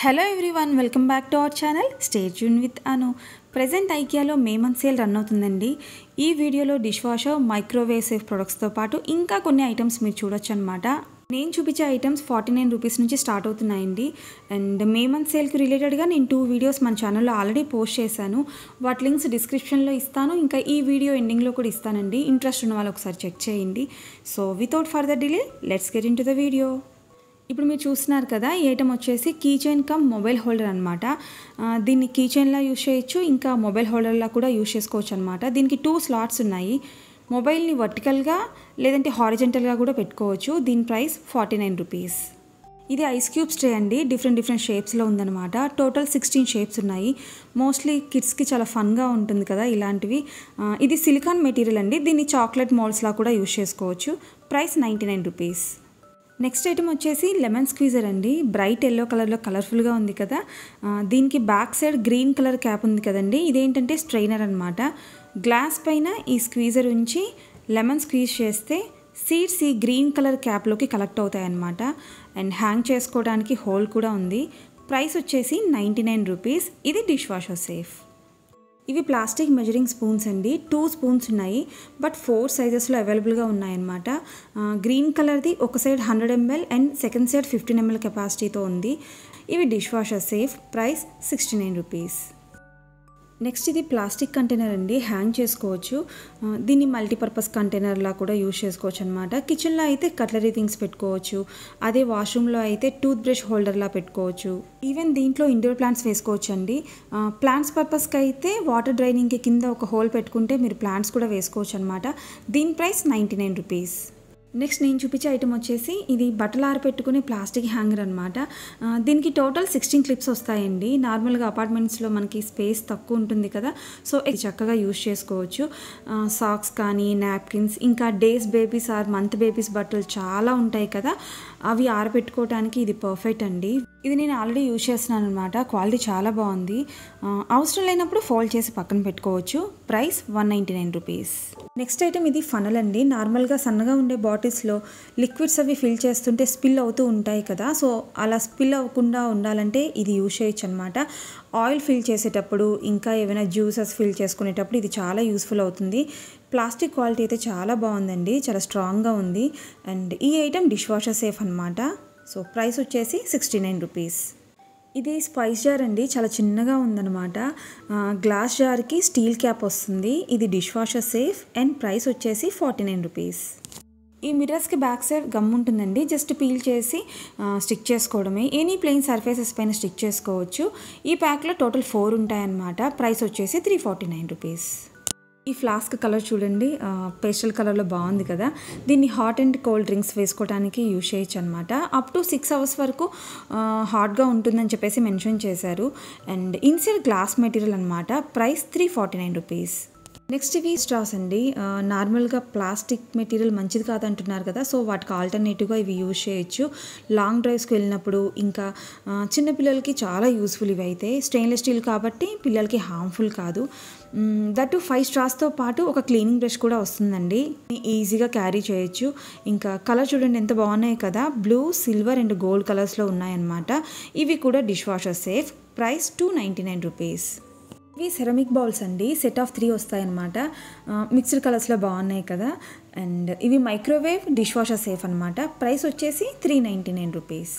hello everyone welcome back to our channel stay జూన్ with Anu present ఐకియాలో May month sale run అవుతుందండి ఈ వీడియోలో డిష్ వాషర్ మైక్రోవేవ్ సేఫ్ ప్రొడక్ట్స్తో పాటు ఇంకా కొన్ని ఐటమ్స్ మీరు చూడొచ్చు అనమాట నేను చూపించే ఐటమ్స్ ఫార్టీ నైన్ రూపీస్ నుంచి స్టార్ట్ అవుతున్నాయండి అండ్ మే మంత్ సేల్కి రిలేటెడ్గా నేను టూ వీడియోస్ మన ఛానల్లో ఆల్రెడీ పోస్ట్ చేశాను వాటి లింక్స్ డిస్క్రిప్షన్లో ఇస్తాను ఇంకా ఈ వీడియో ఎండింగ్లో కూడా ఇస్తానండి ఇంట్రెస్ట్ ఉన్న వాళ్ళు ఒకసారి చెక్ చేయండి so without further delay let's get into the video ఇప్పుడు మీరు చూస్తున్నారు కదా ఈ ఐటమ్ వచ్చేసి key chain come mobile holder అనమాట దీన్ని కీ చైన్లా యూస్ చేయొచ్చు ఇంకా మొబైల్ హోల్డర్లా కూడా యూజ్ చేసుకోవచ్చు అనమాట దీనికి టూ స్లాట్స్ ఉన్నాయి మొబైల్ని వర్టికల్గా లేదంటే హారిజెంటల్గా కూడా పెట్టుకోవచ్చు దీని ప్రైస్ ఫార్టీ నైన్ రూపీస్ ఇది ఐస్ క్యూబ్స్ ట్రే అండి డిఫరెంట్ డిఫరెంట్ షేప్స్లో ఉందన్నమాట టోటల్ సిక్స్టీన్ షేప్స్ ఉన్నాయి మోస్ట్లీ కిడ్స్కి చాలా ఫన్గా ఉంటుంది కదా ఇలాంటివి ఇది సిలికాన్ మెటీరియల్ అండి దీన్ని చాక్లెట్ మోల్స్లా కూడా యూస్ చేసుకోవచ్చు price ninety nine rupees next item వచ్చేసి లెమన్ స్క్వీజర్ అండి బ్రైట్ ఎల్లో కలర్లో కలర్ఫుల్గా ఉంది కదా దీనికి back side green colour cap ఉంది కదండి ఇదేంటంటే స్ట్రైనర్ అనమాట గ్లాస్ పైన ఈ స్క్వీజర్ ఉంచి లెమన్ స్క్వీజ్ చేస్తే సీడ్స్ ఈ గ్రీన్ కలర్ క్యాప్లోకి కలెక్ట్ అవుతాయన్నమాట అండ్ హ్యాంగ్ చేసుకోవడానికి హోల్ కూడా ఉంది ప్రైస్ వచ్చేసి నైంటీ నైన్ రూపీస్ ఇది డిష్ వాషర్ సేఫ్ ఇవి ప్లాస్టిక్ మెజరింగ్ స్పూన్స్ అండి టూ స్పూన్స్ ఉన్నాయి బట్ ఫోర్ సైజెస్లో అవైలబుల్గా ఉన్నాయన్నమాట గ్రీన్ కలర్ది ఒక side hundred ML and second side fifteen ML కెపాసిటీతో ఉంది ఇవి dish washer safe price sixty nine rupees next ఇది ప్లాస్టిక్ కంటైనర్ అండి హ్యాంగ్ చేసుకోవచ్చు దీన్ని మల్టీపర్పస్ కంటైనర్లా కూడా యూజ్ చేసుకోవచ్చు అనమాట కిచెన్లో అయితే కట్లరీ థింగ్స్ పెట్టుకోవచ్చు అదే వాష్రూమ్లో అయితే టూత్ బ్రష్ హోల్డర్లా పెట్టుకోవచ్చు ఈవెన్ దీంట్లో ఇండోర్ ప్లాంట్స్ వేసుకోవచ్చు అండి ప్లాంట్స్ పర్పస్కి అయితే వాటర్ డ్రైనింగ్కి కింద ఒక హోల్ పెట్టుకుంటే మీరు ప్లాంట్స్ కూడా వేసుకోవచ్చు అనమాట దీని price ninety nine rupees next నేను చూపించే ఐటమ్ వచ్చేసి ఇది బట్టలు ఆరపెట్టుకునే ప్లాస్టిక్ హ్యాంగర్ అనమాట దీనికి టోటల్ సిక్స్టీన్ క్లిప్స్ వస్తాయండి నార్మల్గా అపార్ట్మెంట్స్లో మనకి స్పేస్ తక్కువ ఉంటుంది కదా సో ఇది చక్కగా యూజ్ చేసుకోవచ్చు సాక్స్ కానీ నాప్కిన్స్ ఇంకా days babies or month babies బట్టలు చాలా ఉంటాయి కదా అవి ఆరబెట్టుకోవటానికి ఇది పర్ఫెక్ట్ అండి ఇది నేను ఆల్రెడీ యూజ్ చేస్తున్నాను అనమాట క్వాలిటీ చాలా బాగుంది అవసరం లేనప్పుడు ఫోల్డ్ చేసి పక్కన పెట్టుకోవచ్చు price one ninety nine rupees next item ఇది ఫనల్ అండి నార్మల్గా సన్నగా ఉండే బాటిల్స్లో లిక్విడ్స్ అవి ఫిల్ చేస్తుంటే స్పిల్ అవుతూ ఉంటాయి కదా సో అలా స్పిల్ అవ్వకుండా ఉండాలంటే ఇది యూజ్ చేయొచ్చు అనమాట ఆయిల్ ఫిల్ చేసేటప్పుడు ఇంకా ఏమైనా జ్యూసెస్ ఫిల్ చేసుకునేటప్పుడు ఇది చాలా యూస్ఫుల్ అవుతుంది ప్లాస్టిక్ క్వాలిటీ అయితే చాలా బాగుందండి చాలా స్ట్రాంగ్గా ఉంది అండ్ ఈ ఐటెం డిష్ వాషర్ సేఫ్ అనమాట సో ప్రైస్ వచ్చేసి సిక్స్టీ నైన్ రూపీస్ ఇది స్పైస్ జార్ అండి చాలా చిన్నగా ఉందన్నమాట గ్లాస్ జార్కి స్టీల్ క్యాప్ వస్తుంది ఇది dish washer safe and price వచ్చేసి ఫార్టీ నైన్ రూపీస్ ఈ మిర్రర్స్కి బ్యాక్ సైడ్ గమ్ ఉంటుందండి జస్ట్ పీల్ చేసి స్టిక్ చేసుకోవడమే ఎనీ ప్లెయిన్ సర్ఫేసెస్ పైన స్టిక్ చేసుకోవచ్చు ఈ ప్యాక్లో టోటల్ ఫోర్ ఉంటాయన్నమాట ప్రైస్ వచ్చేసి త్రీ ఫార్టీ నైన్ రూపీస్ ఈ ఫ్లాస్క్ కలర్ చూడండి పేస్టల్ కలర్లో బాగుంది కదా దీన్ని హాట్ అండ్ కోల్డ్ డ్రింక్స్ వేసుకోవడానికి యూజ్ చేయొచ్చు అనమాట అప్ టు సిక్స్ అవర్స్ వరకు హాట్గా ఉంటుందని చెప్పేసి మెన్షన్ చేశారు అండ్ ఇన్సియల్ గ్లాస్ మెటీరియల్ అనమాట price three forty nine rupees next ఇవి స్ట్రాస్ అండి నార్మల్గా ప్లాస్టిక్ మెటీరియల్ మంచిది కాదంటున్నారు కదా సో వాటికి ఆల్టర్నేటివ్గా ఇవి యూజ్ చేయొచ్చు లాంగ్ డ్రైవ్స్కి వెళ్ళినప్పుడు ఇంకా చిన్నపిల్లలకి చాలా యూస్ఫుల్ ఇవి అయితే స్టెయిన్లెస్ స్టీల్ కాబట్టి పిల్లలకి హార్మ్ఫుల్ కాదు దట్ ఫైవ్ స్ట్రాస్తో పాటు ఒక క్లీనింగ్ బ్రష్ కూడా వస్తుందండి ఈజీగా క్యారీ చేయొచ్చు ఇంకా కలర్ చూడండి ఎంత బాగున్నాయి కదా బ్లూ సిల్వర్ అండ్ గోల్డ్ కలర్స్లో ఉన్నాయన్నమాట ఇవి కూడా dish washer safe price two ninety nine rupees ఇవి సెరమిక్ బౌల్స్ అండి సెట్ ఆఫ్ త్రీ వస్తాయన్నమాట మిక్స్డ్ కలర్స్లో బాగున్నాయి కదా అండ్ ఇవి మైక్రోవేవ్ డిష్ వాషర్ సేఫ్ అనమాట ప్రైస్ వచ్చేసి త్రీ నైంటీ నైన్ రూపీస్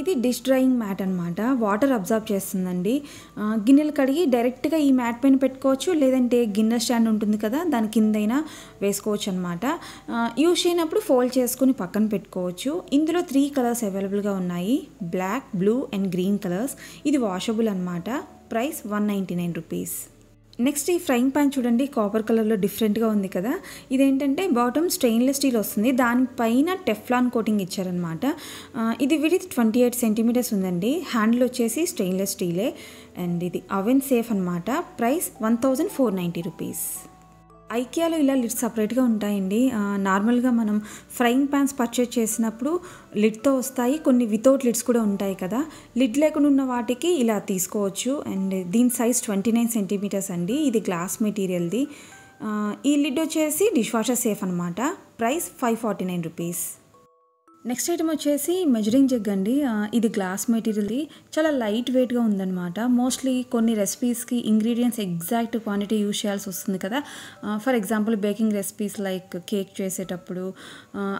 ఇది డిష్ డ్రైయింగ్ మ్యాట్ అనమాట వాటర్ అబ్జర్వ్ చేస్తుందండి గిన్నెలు కడిగి డైరెక్ట్గా ఈ మ్యాట్ పైన పెట్టుకోవచ్చు లేదంటే గిన్నె స్టాండ్ ఉంటుంది కదా దాని కిందైనా వేసుకోవచ్చు అనమాట యూజ్ చేయనప్పుడు ఫోల్డ్ చేసుకుని పక్కన పెట్టుకోవచ్చు ఇందులో త్రీ కలర్స్ అవైలబుల్గా ఉన్నాయి black blue and green colours ఇది వాషబుల్ అనమాట price one ninety nine rupees next ఈ ఫ్రైయింగ్ పాన్ చూడండి కాపర్ కలర్లో డిఫరెంట్గా ఉంది కదా ఇదేంటంటే బాటమ్ స్టెయిన్లెస్ స్టీల్ వస్తుంది దానిపైన టెఫ్లాన్ కోటింగ్ ఇచ్చారనమాట ఇది విడి ట్వంటీ ఎయిట్ సెంటీమీటర్స్ ఉందండి హ్యాండిల్ వచ్చేసి స్టెయిన్లెస్ స్టీలే అండ్ ఇది అవెన్ సేఫ్ అనమాట price one thousand four ninety rupees ఐకియాలో ఇలా లిడ్ సపరేట్గా ఉంటాయండి నార్మల్గా మనం ఫ్రైయింగ్ ప్యాన్స్ పర్చేజ్ చేసినప్పుడు లిడ్తో వస్తాయి కొన్ని వితౌట్ లిడ్స్ కూడా ఉంటాయి కదా లిడ్ లేకుండా ఉన్న వాటికి ఇలా తీసుకోవచ్చు అండ్ దీని సైజ్ ట్వంటీ నైన్ సెంటీమీటర్స్ అండి ఇది గ్లాస్ మెటీరియల్ది ఈ లిడ్ వచ్చేసి డిష్ వాషర్ సేఫ్ అనమాట price five forty nine rupees next item వచ్చేసి మెజరింగ్ జగ్ అండి ఇది గ్లాస్ మెటీరియల్ది చాలా లైట్ వెయిట్గా ఉందన్నమాట మోస్ట్లీ కొన్ని రెసిపీస్కి ఇంగ్రీడియంట్స్ ఎగ్జాక్ట్ క్వాంటిటీ యూజ్ చేయాల్సి వస్తుంది కదా for example baking recipes like cake చేసేటప్పుడు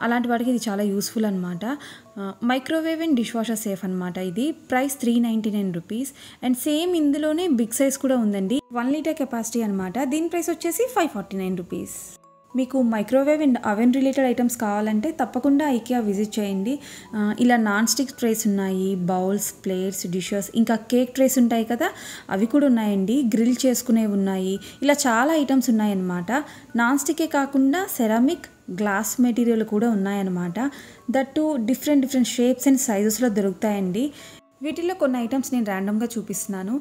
అలాంటి వాటికి ఇది చాలా యూస్ఫుల్ అనమాట microwave and dish washer safe అనమాట ఇది price three ninety nine rupees and same ఇందులోనే బిగ్ సైజ్ కూడా ఉందండి వన్ లీటర్ కెపాసిటీ అనమాట దీని ప్రైస్ వచ్చేసి ఫైవ్ ఫార్టీ నైన్ రూపీస్ మీకు microwave and oven related items కావాలంటే తప్పకుండా ఐకియా విజిట్ చేయండి ఇలా నాన్ స్టిక్ ట్రేస్ ఉన్నాయి బౌల్స్ ప్లేట్స్ డిషెస్ ఇంకా కేక్ ట్రేస్ ఉంటాయి కదా అవి కూడా ఉన్నాయండి గ్రిల్ చేసుకునేవి ఉన్నాయి ఇలా చాలా ఐటమ్స్ ఉన్నాయన్నమాట నాన్ స్టికే కాకుండా సెరామిక్ గ్లాస్ మెటీరియల్ కూడా ఉన్నాయన్నమాట that different different shapes and సైజెస్లో దొరుకుతాయండి వీటిల్లో కొన్ని ఐటమ్స్ నేను ర్యాండమ్గా చూపిస్తున్నాను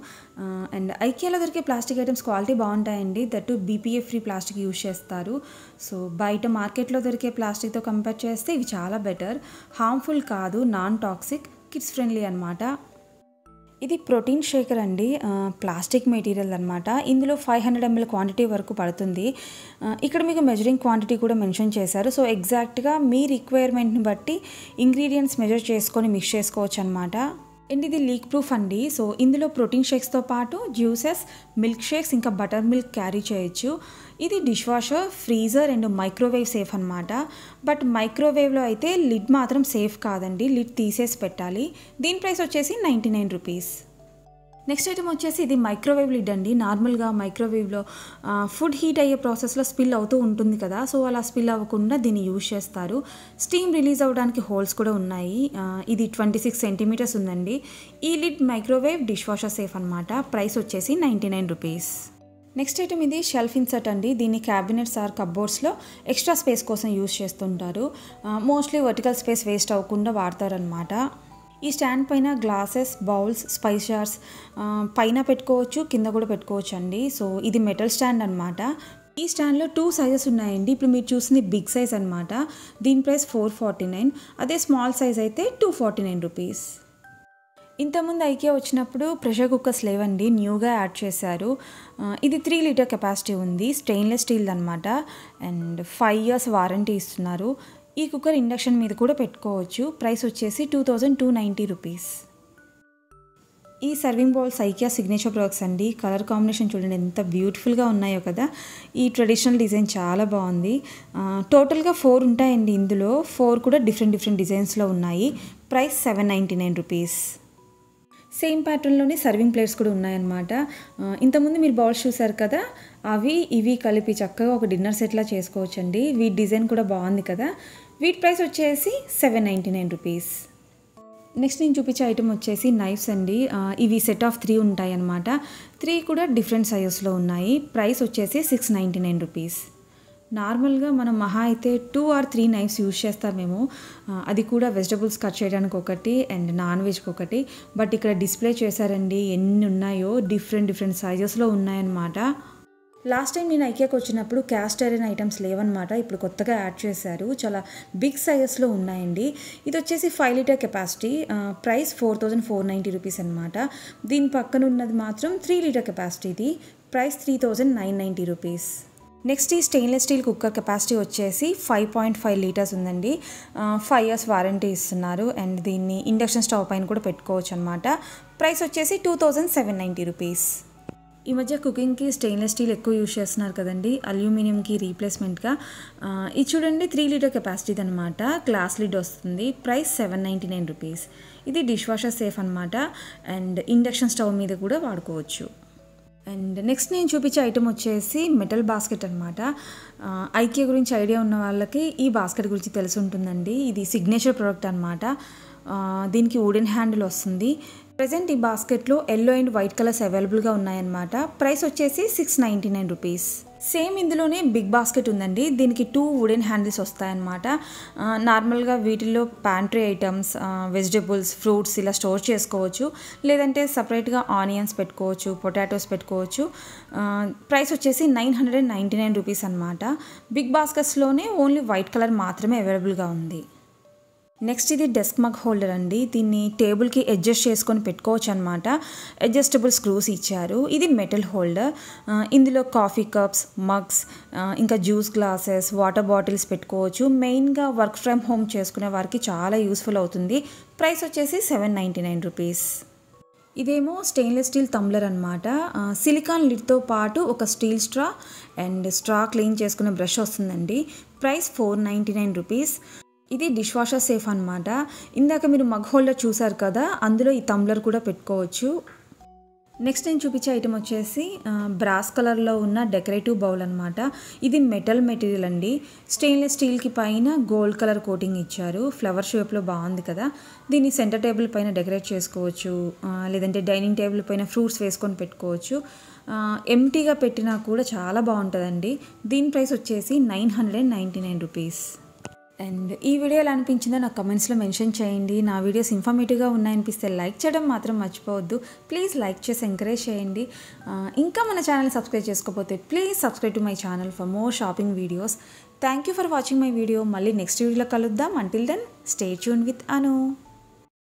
అండ్ ఐకియాలో దొరికే ప్లాస్టిక్ ఐటమ్స్ క్వాలిటీ బాగుంటాయండి that BPA free plastic use చేస్తారు సో బయట మార్కెట్లో దొరికే ప్లాస్టిక్తో కంపేర్ చేస్తే ఇవి చాలా బెటర్ హార్మ్ఫుల్ కాదు నాన్ టాక్సిక్ కిడ్స్ ఫ్రెండ్లీ అనమాట ఇది ప్రోటీన్ షేకర్ అండి ప్లాస్టిక్ మెటీరియల్ అనమాట ఇందులో ఫైవ్ హండ్రెడ్ ఎంఎల్ క్వాంటిటీ వరకు పడుతుంది ఇక్కడ మీకు మెజరింగ్ క్వాంటిటీ కూడా మెన్షన్ చేశారు సో ఎగ్జాక్ట్గా మీ రిక్వైర్మెంట్ని బట్టి ఇంగ్రీడియంట్స్ మెజర్ చేసుకొని మిక్స్ చేసుకోవచ్చు అనమాట అండ్ ఇది లీక్ ప్రూఫ్ అండి సో ఇందులో ప్రోటీన్ షేక్స్తో పాటు జ్యూసెస్ మిల్క్ షేక్స్ ఇంకా బటర్ మిల్క్ క్యారీ చేయొచ్చు ఇది dish washer freezer and microwave safe అనమాట బట్ మైక్రోవేవ్లో అయితే లిడ్ మాత్రం సేఫ్ కాదండి లిడ్ తీసేసి పెట్టాలి దీని ప్రైస్ వచ్చేసి ninety nine rupees next item వచ్చేసి ఇది మైక్రోవేవ్ లిడ్ అండి నార్మల్గా మైక్రోవేవ్లో ఫుడ్ హీట్ అయ్యే ప్రాసెస్లో స్పిల్ అవుతూ ఉంటుంది కదా సో అలా స్పిల్ అవ్వకుండా దీన్ని యూజ్ చేస్తారు స్టీమ్ రిలీజ్ అవ్వడానికి హోల్స్ కూడా ఉన్నాయి ఇది ట్వంటీ సిక్స్ సెంటీమీటర్స్ ఉందండి ఈ lid microwave dish washer safe అనమాట ప్రైస్ వచ్చేసి ninety nine rupees next item ఇది షెల్ఫ్ ఇన్సర్ట్ అండి దీన్ని క్యాబినెట్స్ ఆర్ కబ్బోర్డ్స్లో ఎక్స్ట్రా స్పేస్ కోసం యూజ్ చేస్తుంటారు మోస్ట్లీ వర్టికల్ స్పేస్ వేస్ట్ అవ్వకుండా వాడతారనమాట ఈ స్టాండ్ పైన గ్లాసెస్ బౌల్స్ స్పైస్ జార్స్ పైన పెట్టుకోవచ్చు కింద కూడా పెట్టుకోవచ్చు అండి సో ఇది మెటల్ స్టాండ్ అనమాట ఈ స్టాండ్లో టూ సైజెస్ ఉన్నాయండి ఇప్పుడు మీరు చూసింది బిగ్ సైజ్ అనమాట దీని ప్రైస్ ఫోర్ ఫార్టీ నైన్ అదే స్మాల్ సైజ్ అయితే టూ ఫార్టీ నైన్ రూపీస్ ఇంతకుముందు ఐకే వచ్చినప్పుడు ప్రెషర్ కుక్కర్స్ లేవండి న్యూగా యాడ్ చేశారు ఇది త్రీ లీటర్ కెపాసిటీ ఉంది స్టెయిన్లెస్ స్టీల్ అనమాట అండ్ ఫైవ్ ఇయర్స్ వారంటీ ఇస్తున్నారు ఈ కుక్కర్ ఇండక్షన్ మీద కూడా పెట్టుకోవచ్చు ప్రైస్ వచ్చేసి two thousand two ninety rupees ఈ serving bowls IKEA signature products అండి కలర్ కాంబినేషన్ చూడండి ఎంత బ్యూటిఫుల్గా ఉన్నాయో కదా ఈ ట్రెడిషనల్ డిజైన్ చాలా బాగుంది టోటల్గా ఫోర్ ఉంటాయండి ఇందులో ఫోర్ కూడా డిఫరెంట్ డిఫరెంట్ డిజైన్స్లో ఉన్నాయి price seven ninety nine rupees same ప్యాటర్న్లోనే సర్వింగ్ ప్లేట్స్ కూడా ఉన్నాయన్నమాట ఇంతకుముందు మీరు బౌల్స్ చూసారు కదా అవి ఇవి కలిపి చక్కగా ఒక డిన్నర్ సెట్లా చేసుకోవచ్చండి వీటి డిజైన్ కూడా బాగుంది కదా వీటి ప్రైస్ వచ్చేసి seven ninety nine rupees next నేను చూపించే ఐటమ్ వచ్చేసి నైఫ్స్ అండి ఇవి సెట్ ఆఫ్ త్రీ ఉంటాయి అన్నమాట త్రీ కూడా డిఫరెంట్ సైజెస్లో ఉన్నాయి ప్రైస్ వచ్చేసి సిక్స్ నైంటీ నైన్ రూపీస్ నార్మల్గా మనం మహా అయితే two or three knives use చేస్తాం మేము అది కూడా వెజిటబుల్స్ కట్ చేయడానికి ఒకటి అండ్ నాన్ వెజ్కి ఒకటి బట్ ఇక్కడ డిస్ప్లే చేశారండి ఎన్ని ఉన్నాయో డిఫరెంట్ డిఫరెంట్ సైజెస్లో ఉన్నాయన్నమాట లాస్ట్ టైం నేను ఐకేకి వచ్చినప్పుడు క్యాస్ట్ ఐటమ్స్ లేవన్నమాట ఇప్పుడు కొత్తగా యాడ్ చేశారు చాలా బిగ్ సైజెస్లో ఉన్నాయండి ఇది వచ్చేసి five litre capacity price four thousand four ninety rupees అనమాట దీని పక్కన ఉన్నది మాత్రం త్రీ లీటర్ కెపాసిటీ ఇది price three thousand nine ninety rupees next ఈ స్టెయిన్లెస్ స్టీల్ కుక్కర్ కెపాసిటీ వచ్చేసి ఫైవ్ పాయింట్ ఫైవ్ లీటర్స్ ఉందండి ఫైవ్ ఇయర్స్ వారంటీ ఇస్తున్నారు అండ్ దీన్ని ఇండక్షన్ స్టవ్ పైన కూడా పెట్టుకోవచ్చు అనమాట ప్రైస్ వచ్చేసి two thousand seven ninety rupees ఈ మధ్య కుకింగ్కి స్టెయిన్లెస్ స్టీల్ ఎక్కువ యూజ్ చేస్తున్నారు కదండి అల్యూమినియంకి రీప్లేస్మెంట్గా ఇది చూడండి త్రీ లీటర్ కెపాసిటీ అనమాట గ్లాస్ లిడ్ వస్తుంది price seven ninety nine rupees ఇది డిష్ వాషర్ సేఫ్ అనమాట అండ్ ఇండక్షన్ స్టవ్ మీద కూడా వాడుకోవచ్చు అండ్ నెక్స్ట్ నేను చూపించే ఐటెం వచ్చేసి మెటల్ బాస్కెట్ అనమాట ఐకే గురించి ఐడియా ఉన్న వాళ్ళకి ఈ బాస్కెట్ గురించి తెలిసి ఉంటుందండి ఇది సిగ్నేచర్ ప్రోడక్ట్ అనమాట దీనికి వుడెన్ హ్యాండిల్ వస్తుంది ప్రజెంట్ ఈ బాస్కెట్లో ఎల్లో అండ్ వైట్ కలర్స్ అవైలబుల్గా ఉన్నాయన్నమాట ప్రైస్ వచ్చేసి six ninety nine rupees same ఇందులోనే బిగ్ బాస్కెట్ ఉందండి దీనికి టూ వుడెన్ హ్యాండిల్స్ వస్తాయన్నమాట నార్మల్గా వీటిల్లో ప్యాంట్రీ ఐటమ్స్ వెజిటబుల్స్ ఫ్రూట్స్ ఇలా స్టోర్ చేసుకోవచ్చు లేదంటే సపరేట్గా ఆనియన్స్ పెట్టుకోవచ్చు పొటాటోస్ పెట్టుకోవచ్చు ప్రైస్ వచ్చేసి nine hundred and ninety nine rupees అనమాట బిగ్ బాస్కెట్స్లోనే ఓన్లీ వైట్ కలర్ మాత్రమే అవైలబుల్గా ఉంది నెక్స్ట్ ఇది డెస్క్ మగ్ హోల్డర్ అండి దీన్ని టేబుల్కి అడ్జస్ట్ చేసుకొని పెట్టుకోవచ్చు అనమాట అడ్జస్టబుల్ స్క్రూస్ ఇచ్చారు ఇది మెటల్ హోల్డర్ ఇందులో కాఫీ కప్స్ మగ్స్ ఇంకా జ్యూస్ గ్లాసెస్ వాటర్ బాటిల్స్ పెట్టుకోవచ్చు మెయిన్గా వర్క్ ఫ్రమ్ హోమ్ చేసుకునే వారికి చాలా యూస్ఫుల్ అవుతుంది ప్రైస్ వచ్చేసి సెవెన్ నైంటీ నైన్ రూపీస్ ఇదేమో స్టెయిన్లెస్ స్టీల్ తమ్లర్ అనమాట సిలికాన్ లిడ్తో పాటు ఒక steel straw and straw clean చేసుకునే బ్రష్ వస్తుందండి price four ninety nine rupees ఇది డిష్ వాషర్ సేఫ్ అనమాట ఇందాక మీరు మగ్ హోల్డర్ చూసారు కదా అందులో ఈ తమ్లర్ కూడా పెట్టుకోవచ్చు నెక్స్ట్ నేను చూపించే ఐటెం వచ్చేసి బ్రాస్ కలర్లో ఉన్న డెకరేటివ్ బౌల్ అనమాట ఇది మెటల్ మెటీరియల్ అండి స్టెయిన్లెస్ స్టీల్కి పైన గోల్డ్ కలర్ కోటింగ్ ఇచ్చారు ఫ్లవర్ షేప్లో బాగుంది కదా దీన్ని సెంటర్ టేబుల్ పైన డెకరేట్ చేసుకోవచ్చు లేదంటే డైనింగ్ టేబుల్ పైన ఫ్రూట్స్ వేసుకొని పెట్టుకోవచ్చు ఎంటీగా పెట్టినా కూడా చాలా బాగుంటుందండి దీని ప్రైస్ వచ్చేసి nine hundred and ninety nine rupees and ఈ వీడియో ఎలా అనిపించిందో నాకు కమెంట్స్లో మెన్షన్ చేయండి నా వీడియోస్ ఇన్ఫర్మేటివ్గా ఉన్నాయనిపిస్తే లైక్ చేయడం మాత్రం మర్చిపోవద్దు ప్లీజ్ లైక్ చేసి ఎంకరేజ్ చేయండి ఇంకా మన ఛానల్ సబ్స్క్రైబ్ చేసుకోకపోతే please subscribe to my channel for more shopping videos thank you for watching my video మళ్ళీ నెక్స్ట్ వీడియోలో కలుద్దాం until then stay tuned with Anu